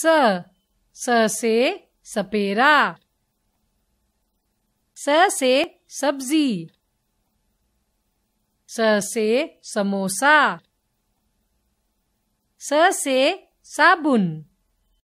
स स से सपेरा स से सब्जी स से समोसा स से साबुन